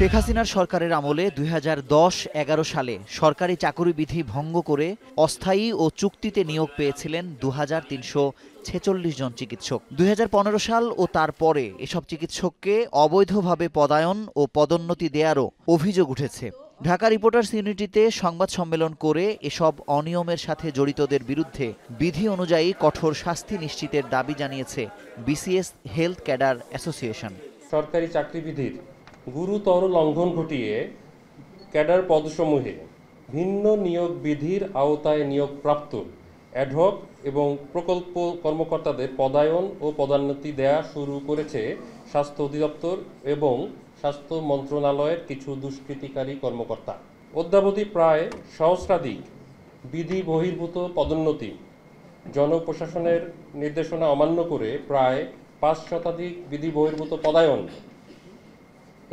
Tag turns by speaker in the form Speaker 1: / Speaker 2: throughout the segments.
Speaker 1: শেখ হাসিনার সরকারের আমলে দুই হাজার সালে সরকারি চাকরি বিধি ভঙ্গ করে অস্থায়ী ও চুক্তিতে নিয়োগ পেয়েছিলেন দু ছেচল্লিশ জন চিকিৎসক দুই সাল ও তারপরে এসব চিকিৎসককে অবৈধভাবে পদায়ন ও পদোন্নতি দেয়ারও অভিযোগ উঠেছে ঢাকা রিপোর্টার্স ইউনিটিতে সংবাদ সম্মেলন করে এসব অনিয়মের সাথে জড়িতদের বিরুদ্ধে বিধি অনুযায়ী কঠোর শাস্তি নিশ্চিতের দাবি জানিয়েছে বিসিএস হেলথ ক্যাডার
Speaker 2: অ্যাসোসিয়েশন সরকারি চাকরিবিধির গুরুতর লঙ্ঘন ঘটিয়ে ক্যাডার পদসমূহে ভিন্ন নিয়োগ বিধির আওতায় নিয়োগপ্রাপ্ত অ্যাডহক এবং প্রকল্প কর্মকর্তাদের পদায়ন ও পদোন্নতি দেয়া শুরু করেছে স্বাস্থ্য অধিদপ্তর এবং স্বাস্থ্য মন্ত্রণালয়ের কিছু দুষ্কৃতিকারী কর্মকর্তা অদ্যাবধি প্রায় সহস্রাধিক বিধি বহির্ভূত পদোন্নতি জনপ্রশাসনের নির্দেশনা অমান্য করে প্রায় পাঁচ শতাধিক বিধি বহির্ভূত পদায়ন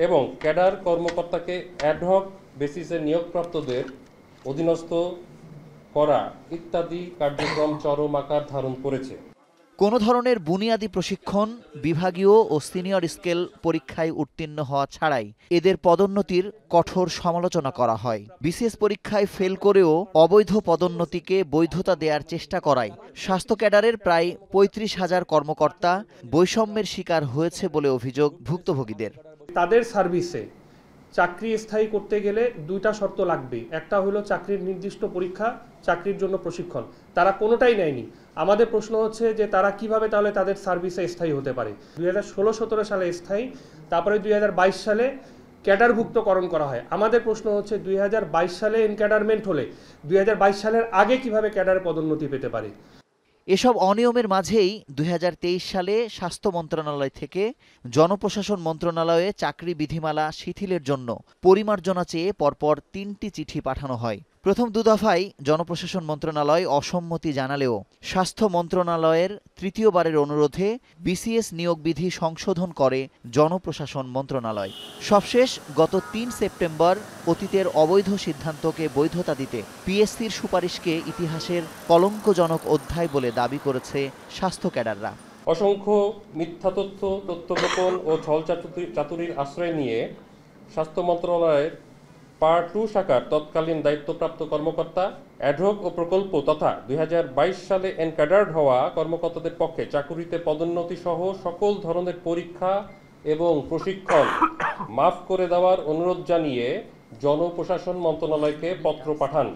Speaker 2: এবং ক্যাডার কর্মকর্তাকে অ্যাডহক বেসিসে নিয়োগপ্রাপ্তদের অধীনস্থ করা ইত্যাদি কার্যক্রম চরম আকার ধারণ করেছে
Speaker 1: কোনো ধরনের বুনিয়াদী প্রশিক্ষণ বিভাগীয় ও সিনিয়র স্কেল পরীক্ষায় উত্তীর্ণ হওয়া ছাড়াই এদের পদোন্নতির কঠোর সমালোচনা করা হয় বিশেষ পরীক্ষায় ফেল করেও অবৈধ পদোন্নতিকে বৈধতা দেওয়ার চেষ্টা করায় স্বাস্থ্য ক্যাডারের প্রায় পঁয়ত্রিশ হাজার কর্মকর্তা বৈষম্যের শিকার হয়েছে
Speaker 3: বলে অভিযোগ ভুক্তভোগীদের তাদের সার্ভিসে চাকরি স্থায়ী করতে গেলে দুইটা শর্ত লাগবে একটা হলো চাকরির নির্দিষ্ট পরীক্ষা চাকরির জন্য প্রশিক্ষণ তারা কোনোটাই নেয়নি আমাদের প্রশ্ন হচ্ছে যে তারা কিভাবে তাহলে তাদের সার্ভিসে স্থায়ী হতে পারে দুই হাজার ষোলো সতেরো সালে স্থায়ী তারপরে দুই সালে ক্যাডারভুক্তকরণ করা হয় আমাদের প্রশ্ন হচ্ছে দুই সালে এনক্যাডারমেন্ট হলে দুই সালের আগে কিভাবে ক্যাডারে পদোন্নতি পেতে পারে
Speaker 1: এসব অনিয়মের মাঝেই দুই সালে স্বাস্থ্য মন্ত্রণালয় থেকে জনপ্রশাসন মন্ত্রণালয়ে চাকরি বিধিমালা শিথিলের জন্য পরিমার্জনা চেয়ে পরপর তিনটি চিঠি পাঠানো হয় প্রথম দু দফায় জনপ্রশাসন মন্ত্রণালয় অসম্মতি জানালেও স্বাস্থ্য মন্ত্রণালয়ের তৃতীয়বারের অনুরোধে বিসিএস নিয়োগ বিধি সংশোধন করে জনপ্রশাসন মন্ত্রণালয় সবশেষ গত তিন সেপ্টেম্বর অতীতের অবৈধ সিদ্ধান্তকে বৈধতা দিতে পিএসসির সুপারিশকে ইতিহাসের কলঙ্কজনক অধ্যায় বলে দাবি করেছে স্বাস্থ্য ক্যাডাররা
Speaker 2: অসংখ্য মিথ্যা তথ্য তথ্য গোপন ও ছল চাতুরির আশ্রয় নিয়ে স্বাস্থ্য মন্ত্রণালয়ের পার টু শাখার তৎকালীন দায়িত্বপ্রাপ্ত কর্মকর্তা অ্যাডহক ও প্রকল্প তথা দুই সালে এনকাডার্ড হওয়া কর্মকর্তাদের পক্ষে চাকুরিতে পদোন্নতি সহ সকল ধরনের পরীক্ষা এবং প্রশিক্ষণ মাফ করে দেওয়ার অনুরোধ জানিয়ে জনপ্রশাসন মন্ত্রণালয়কে পত্র পাঠান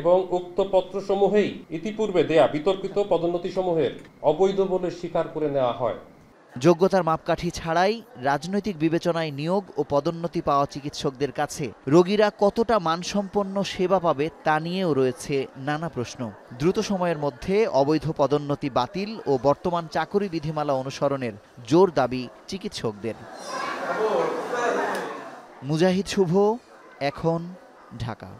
Speaker 2: এবং উক্ত পত্রসমূহেই ইতিপূর্বে দেয়া বিতর্কিত পদোন্নতিসমূহের অবৈধ বলে স্বীকার করে নেওয়া হয়
Speaker 1: যোগ্যতার মাপকাঠি ছাড়াই রাজনৈতিক বিবেচনায় নিয়োগ ও পদোন্নতি পাওয়া চিকিৎসকদের কাছে রোগীরা কতটা মানসম্পন্ন সেবা পাবে তা নিয়েও রয়েছে নানা প্রশ্ন দ্রুত সময়ের মধ্যে অবৈধ পদোন্নতি বাতিল ও বর্তমান চাকরি বিধিমালা অনুসরণের জোর দাবি চিকিৎসকদের মুজাহিদ শুভ এখন Dhaka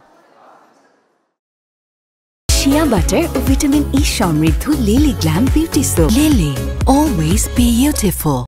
Speaker 1: shea butter vitamin e with lily glam beauty soap lily always beautiful